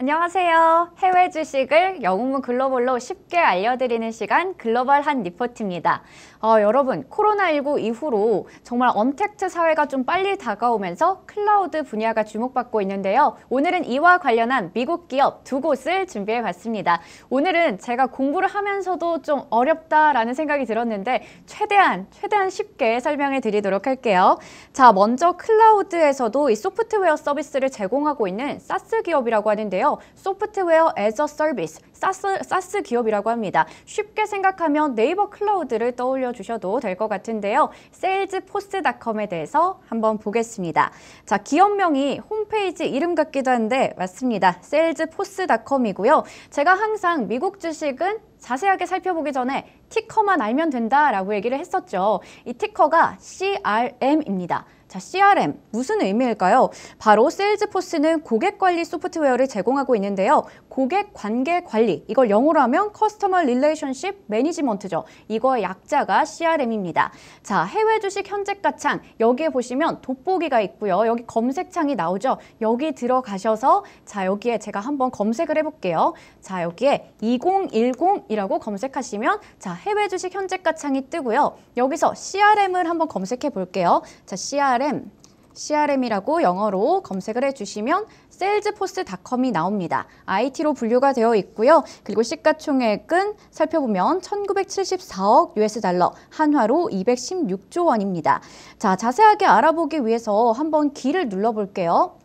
안녕하세요. 해외 주식을 영웅문 글로벌로 쉽게 알려드리는 시간 글로벌 한 리포트입니다. 어, 여러분 코로나19 이후로 정말 언택트 사회가 좀 빨리 다가오면서 클라우드 분야가 주목받고 있는데요. 오늘은 이와 관련한 미국 기업 두 곳을 준비해봤습니다. 오늘은 제가 공부를 하면서도 좀 어렵다라는 생각이 들었는데 최대한 최대한 쉽게 설명해 드리도록 할게요. 자 먼저 클라우드에서도 이 소프트웨어 서비스를 제공하고 있는 사스 기업이라고 하는데요. 있는데요. 소프트웨어 에저 서비스, 사스, 사스 기업이라고 합니다. 쉽게 생각하면 네이버 클라우드를 떠올려 주셔도 될 것 같은데요. 세일즈포스닷컴에 대해서 한번 보겠습니다. 자, 기업명이 홈페이지 이름 같기도 한데 맞습니다. 세일즈포스닷컴이고요. 제가 항상 미국 주식은 자세하게 살펴보기 전에 티커만 알면 된다라고 얘기를 했었죠. 이 티커가 CRM입니다. 자, CRM 무슨 의미일까요? 바로 세일즈포스는 고객 관리 소프트웨어를 제공하고 있는데요. 고객 관계 관리 이걸 영어로 하면 커스터머 릴레이션십 매니지먼트죠. 이거의 약자가 CRM입니다. 자, 해외 주식 현재 가창 여기에 보시면 돋보기가 있고요. 여기 검색창이 나오죠. 여기 들어가셔서 자, 여기에 제가 한번 검색을 해 볼게요. 자, 여기에 2010이라고 검색하시면 자, 해외 주식 현재 가창이 뜨고요. 여기서 CRM을 한번 검색해 볼게요. 자, CRM CRM, CRM이라고 영어로 검색을 해주시면 salesforce.com이 나옵니다. IT로 분류가 되어 있고요. 그리고 시가총액은 살펴보면 1974억 US 달러, 한화로 216조 원입니다. 자, 자세하게 알아보기 위해서 한번 길을 눌러볼게요.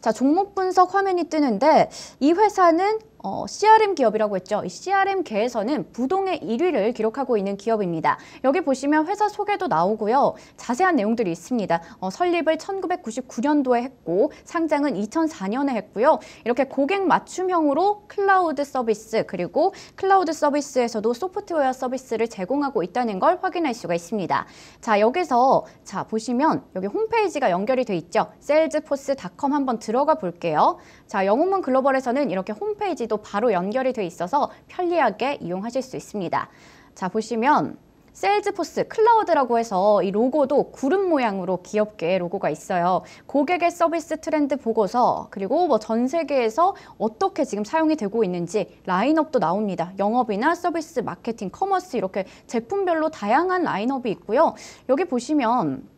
자, 종목 분석 화면이 뜨는데 이 회사는 어, CRM 기업이라고 했죠. 이 CRM계에서는 부동의 1위를 기록하고 있는 기업입니다. 여기 보시면 회사 소개도 나오고요. 자세한 내용들이 있습니다. 어, 설립을 1999년도에 했고 상장은 2004년에 했고요. 이렇게 고객 맞춤형으로 클라우드 서비스 그리고 클라우드 서비스에서도 소프트웨어 서비스를 제공하고 있다는 걸 확인할 수가 있습니다. 자 여기서 자 보시면 여기 홈페이지가 연결이 돼 있죠. 셀즈포스닷컴 한번 들어가 볼게요. 자 영웅문 글로벌에서는 이렇게 홈페이지 앱도 바로 연결이 돼 있어서 편리하게 이용하실 수 있습니다. 자 보시면 세일즈포스 클라우드라고 해서 이 로고도 구름 모양으로 귀엽게 로고가 있어요. 고객의 서비스 트렌드 보고서 그리고 뭐 전 세계에서 어떻게 지금 사용이 되고 있는지 라인업도 나옵니다. 영업이나 서비스, 마케팅, 커머스 이렇게 제품별로 다양한 라인업이 있고요. 여기 보시면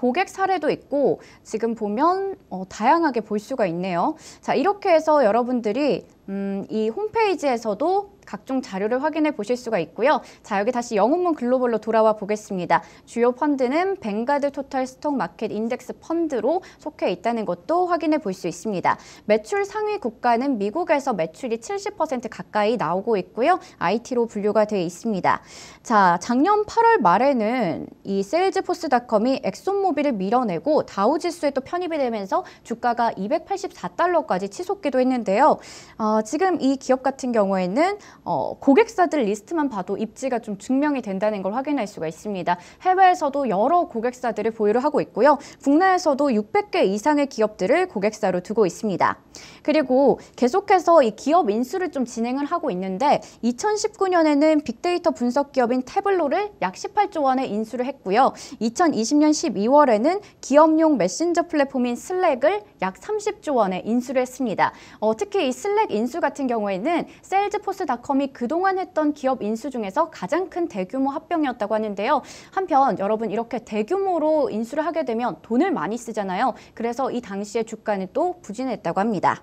고객 사례도 있고 지금 보면 어, 다양하게 볼 수가 있네요. 자 이렇게 해서 여러분들이 음, 이 홈페이지에서도 각종 자료를 확인해 보실 수가 있고요. 자, 여기 다시 영웅문 글로벌로 돌아와 보겠습니다. 주요 펀드는 벵가드 토탈 스톡 마켓 인덱스 펀드로 속해 있다는 것도 확인해 볼 수 있습니다. 매출 상위 국가는 미국에서 매출이 70% 가까이 나오고 있고요. IT로 분류가 되어 있습니다. 자, 작년 8월 말에는 이 세일즈포스닷컴이 엑소모빌을 밀어내고 다우지수에 또 편입이 되면서 주가가 284달러까지 치솟기도 했는데요. 어, 지금 이 기업 같은 경우에는 어, 고객사들 리스트만 봐도 입지가 좀 증명이 된다는 걸 확인할 수가 있습니다. 해외에서도 여러 고객사들을 보유를 하고 있고요. 국내에서도 600개 이상의 기업들을 고객사로 두고 있습니다. 그리고 계속해서 이 기업 인수를 좀 진행을 하고 있는데 2019년에는 빅데이터 분석 기업인 태블로를 약 18조 원에 인수를 했고요. 2020년 12월에는 기업용 메신저 플랫폼인 슬랙을 약 30조 원에 인수를 했습니다. 어, 특히 이 슬랙 인수 같은 경우에는 세즈포스닷컴 시이 그동안 했던 기업 인수 중에서 가장 큰 대규모 합병이었다고 하는데요. 한편 여러분 이렇게 대규모로 인수를 하게 되면 돈을 많이 쓰잖아요. 그래서 이 당시의 주가는 또 부진했다고 합니다.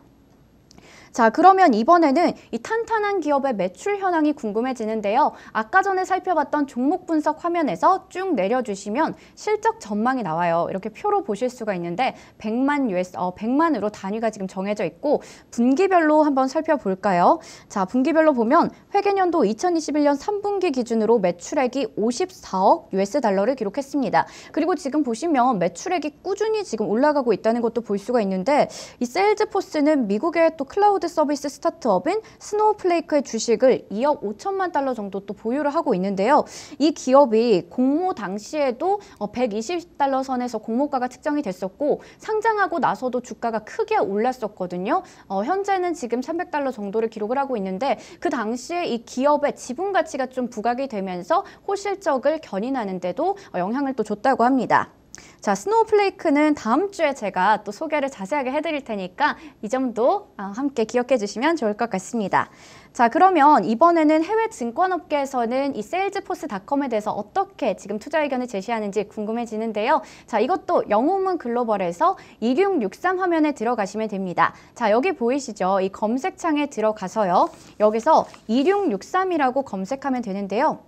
자, 그러면 이번에는 이 탄탄한 기업의 매출 현황이 궁금해지는데요. 아까 전에 살펴봤던 종목 분석 화면에서 쭉 내려주시면 실적 전망이 나와요. 이렇게 표로 보실 수가 있는데 100만 US, 어, 100만으로 단위가 지금 정해져 있고 분기별로 한번 살펴볼까요? 자, 분기별로 보면 회계년도 2021년 3분기 기준으로 매출액이 54억 US 달러를 기록했습니다. 그리고 지금 보시면 매출액이 꾸준히 지금 올라가고 있다는 것도 볼 수가 있는데 이 세일즈포스는 미국의 또 클라우드 클라우드 서비스 스타트업인 스노우플레이크의 주식을 2억 5천만 달러 정도 또 보유를 하고 있는데요. 이 기업이 공모 당시에도 120달러 어, 선에서 공모가가 측정이 됐었고 상장하고 나서도 주가가 크게 올랐었거든요. 어, 현재는 지금 300달러 정도를 기록을 하고 있는데 그 당시에 이 기업의 지분 가치가 좀 부각이 되면서 호실적을 견인하는데도 어, 영향을 또 줬다고 합니다. 자, 스노우플레이크는 다음 주에 제가 또 소개를 자세하게 해드릴 테니까 이 점도 아, 함께 기억해 주시면 좋을 것 같습니다. 자, 그러면 이번에는 해외 증권업계에서는 이 세일즈포스닷컴에 대해서 어떻게 지금 투자 의견을 제시하는지 궁금해지는데요. 자, 이것도 영웅문 글로벌에서 2663 화면에 들어가시면 됩니다. 자, 여기 보이시죠? 이 검색창에 들어가서요. 여기서 2663이라고 검색하면 되는데요.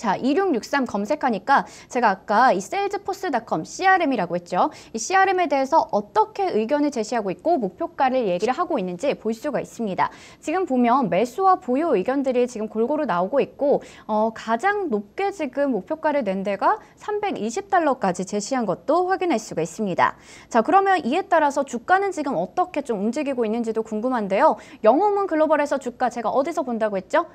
자, 2663 검색하니까 제가 아까 이 salesforce.com CRM이라고 했죠. 이 CRM에 대해서 어떻게 의견을 제시하고 있고 목표가를 얘기를 하고 있는지 볼 수가 있습니다. 지금 보면 매수와 보유 의견들이 지금 골고루 나오고 있고 어, 가장 높게 지금 목표가를 낸 데가 320달러까지 제시한 것도 확인할 수가 있습니다. 자, 그러면 이에 따라서 주가는 지금 어떻게 좀 움직이고 있는지도 궁금한데요. 영웅문 글로벌에서 주가 제가 어디서 본다고 했죠?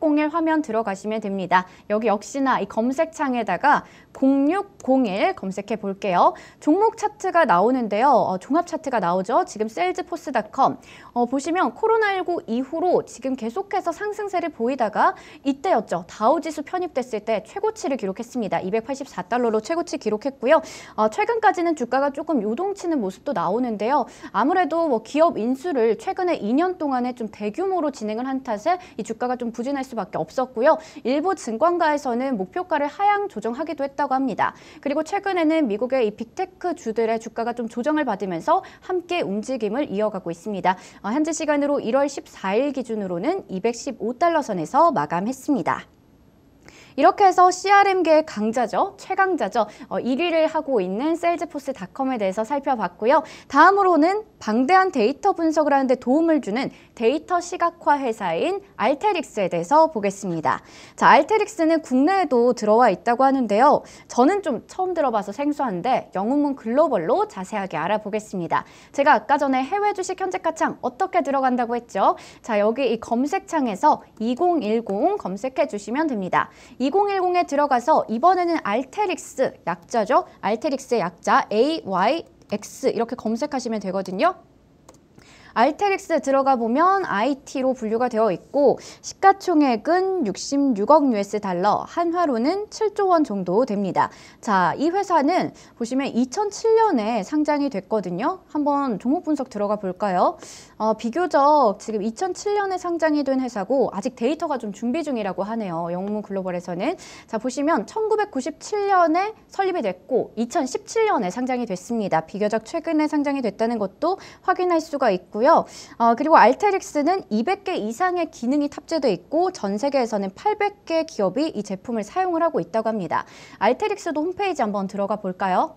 0601 화면 들어가시면 됩니다. 여기 역시나 이 검색창에다가 0601 검색해 볼게요. 종목 차트가 나오는데요. 어, 종합 차트가 나오죠. 지금 셀즈포스닷컴 어, 보시면 코로나19 이후로 지금 계속해서 상승세를 보이다가 이때였죠. 다우지수 편입됐을 때 최고치를 기록했습니다. 284달러로 최고치 기록했고요. 어, 최근까지는 주가가 조금 요동치는 모습도 나오는데요. 아무래도 뭐 기업 인수를 최근에 2년 동안에 좀 대규모로 진행을 한 탓에 이 주가가 좀 부진할 수밖에 없었고요. 일부 증권가에서는 목표가를 하향 조정하기도 했다고 합니다. 그리고 최근에는 미국의 이 빅테크 주들의 주가가 좀 조정을 받으면서 함께 움직임을 이어가고 있습니다. 어, 현재 시간으로 1월 14일 기준으로는 215달러 선에서 마감했습니다. 이렇게 해서 CRM계의 강자죠. 최강자죠. 어, 1위를 하고 있는 셀즈포스닷컴에 대해서 살펴봤고요. 다음으로는 방대한 데이터 분석을 하는데 도움을 주는 데이터 시각화 회사인 알테릭스에 대해서 보겠습니다. 자, 알테릭스는 국내에도 들어와 있다고 하는데요. 저는 좀 처음 들어봐서 생소한데 영웅문 글로벌로 자세하게 알아보겠습니다. 제가 아까 전에 해외 주식 현재 가창 어떻게 들어간다고 했죠? 자, 여기 이 검색창에서 2010 검색해 주시면 됩니다. 2010에 들어가서 이번에는 알테릭스 약자죠. 알테릭스의 약자 AYX 이렇게 검색하시면 되거든요. 알테릭스에 들어가 보면 IT로 분류가 되어 있고 시가총액은 66억 US 달러, 한화로는 7조 원 정도 됩니다. 자, 이 회사는 보시면 2007년에 상장이 됐거든요. 한번 종목 분석 들어가 볼까요? 어, 비교적 지금 2007년에 상장이 된 회사고 아직 데이터가 좀 준비 중이라고 하네요. 영문 글로벌에서는. 자, 보시면 1997년에 설립이 됐고 2017년에 상장이 됐습니다. 비교적 최근에 상장이 됐다는 것도 확인할 수가 있고요. 있고요. 어, 그리고 알테릭스는 200개 이상의 기능이 탑재돼 있고 전 세계에서는 800개 기업이 이 제품을 사용을 하고 있다고 합니다. 알테릭스도 홈페이지 한번 들어가 볼까요?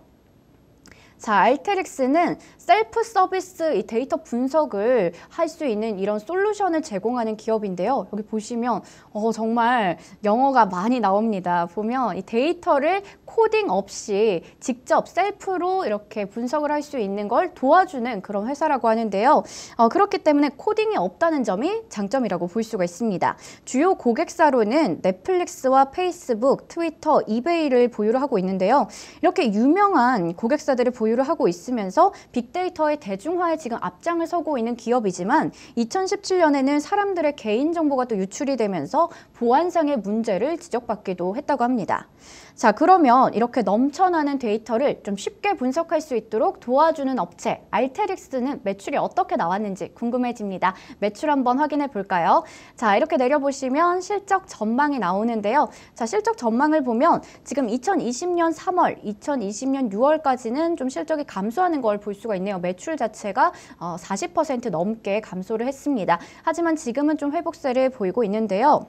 자, 알테릭스는 셀프 서비스 이 데이터 분석을 할 수 있는 이런 솔루션을 제공하는 기업인데요. 여기 보시면 어, 정말 영어가 많이 나옵니다. 보면 이 데이터를 코딩 없이 직접 셀프로 이렇게 분석을 할 수 있는 걸 도와주는 그런 회사라고 하는데요. 어, 그렇기 때문에 코딩이 없다는 점이 장점이라고 볼 수가 있습니다. 주요 고객사로는 넷플릭스와 페이스북, 트위터, 이베이를 보유를 하고 있는데요. 이렇게 유명한 고객사들을 보유 보유를 하고 있으면서 빅데이터의 대중화에 지금 앞장을 서고 있는 기업이지만 2017년에는 사람들의 개인정보가 또 유출이 되면서 보안상의 문제를 지적받기도 했다고 합니다. 자 그러면 이렇게 넘쳐나는 데이터를 좀 쉽게 분석할 수 있도록 도와주는 업체 알테릭스는 매출이 어떻게 나왔는지 궁금해집니다. 매출 한번 확인해 볼까요? 자 이렇게 내려보시면 실적 전망이 나오는데요. 자 실적 전망을 보면 지금 2020년 3월, 2020년 6월까지는 좀 실적이 감소하는 걸 볼 수가 있네요. 매출 자체가 40% 어, 넘게 감소를 했습니다. 하지만 지금은 좀 회복세를 보이고 있는데요.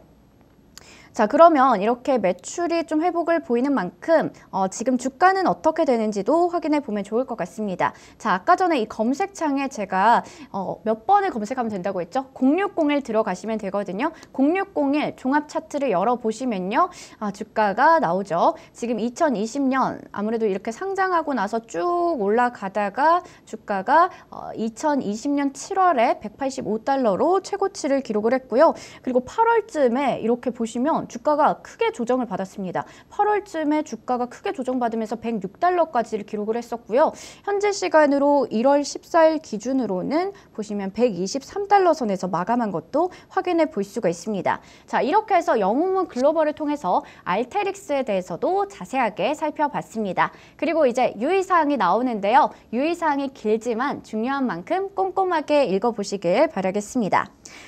자 그러면 이렇게 매출이 좀 회복을 보이는 만큼 어, 지금 주가는 어떻게 되는지도 확인해 보면 좋을 것 같습니다. 자 아까 전에 이 검색창에 제가 어, 몇 번을 검색하면 된다고 했죠? 0601 들어가시면 되거든요. 0601 종합 차트를 열어보시면요. 아, 주가가 나오죠. 지금 2020년 아무래도 이렇게 상장하고 나서 쭉 올라가다가 주가가 어, 2020년 7월에 185달러로 최고치를 기록을 했고요. 그리고 8월쯤에 이렇게 보시면 주가가 크게 조정을 받았습니다. 8월쯤에 주가가 크게 조정받으면서 106달러까지를 기록을 했었고요. 현재 시간으로 1월 14일 기준으로는 보시면 123달러 선에서 마감한 것도 확인해 볼 수가 있습니다. 자, 이렇게 해서 영웅문 글로벌을 통해서 알테릭스에 대해서도 자세하게 살펴봤습니다. 그리고 이제 유의사항이 나오는데요. 유의사항이 길지만 중요한 만큼 꼼꼼하게 읽어보시길 바라겠습니다.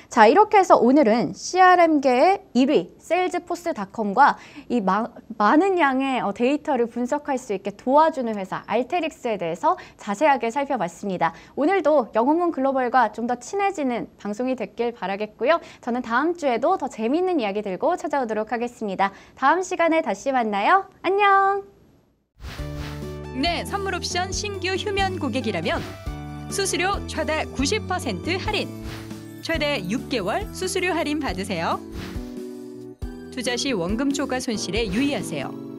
자, 이렇게 해서 오늘은 CRM계의 1위 셀즈포스닷컴과 이 마, 많은 양의 어, 데이터를 분석할 수 있게 도와주는 회사 알테릭스에 대해서 자세하게 살펴봤습니다. 오늘도 영어문 글로벌과 좀 더 친해지는 방송이 됐길 바라겠고요. 저는 다음 주에도 더 재미있는 이야기 들고 찾아오도록 하겠습니다. 다음 시간에 다시 만나요. 안녕! 네, 선물 옵션 신규 휴면 고객이라면 수수료 최대 90% 할인! 최대 6개월 수수료 할인 받으세요. 투자 시 원금 초과 손실에 유의하세요.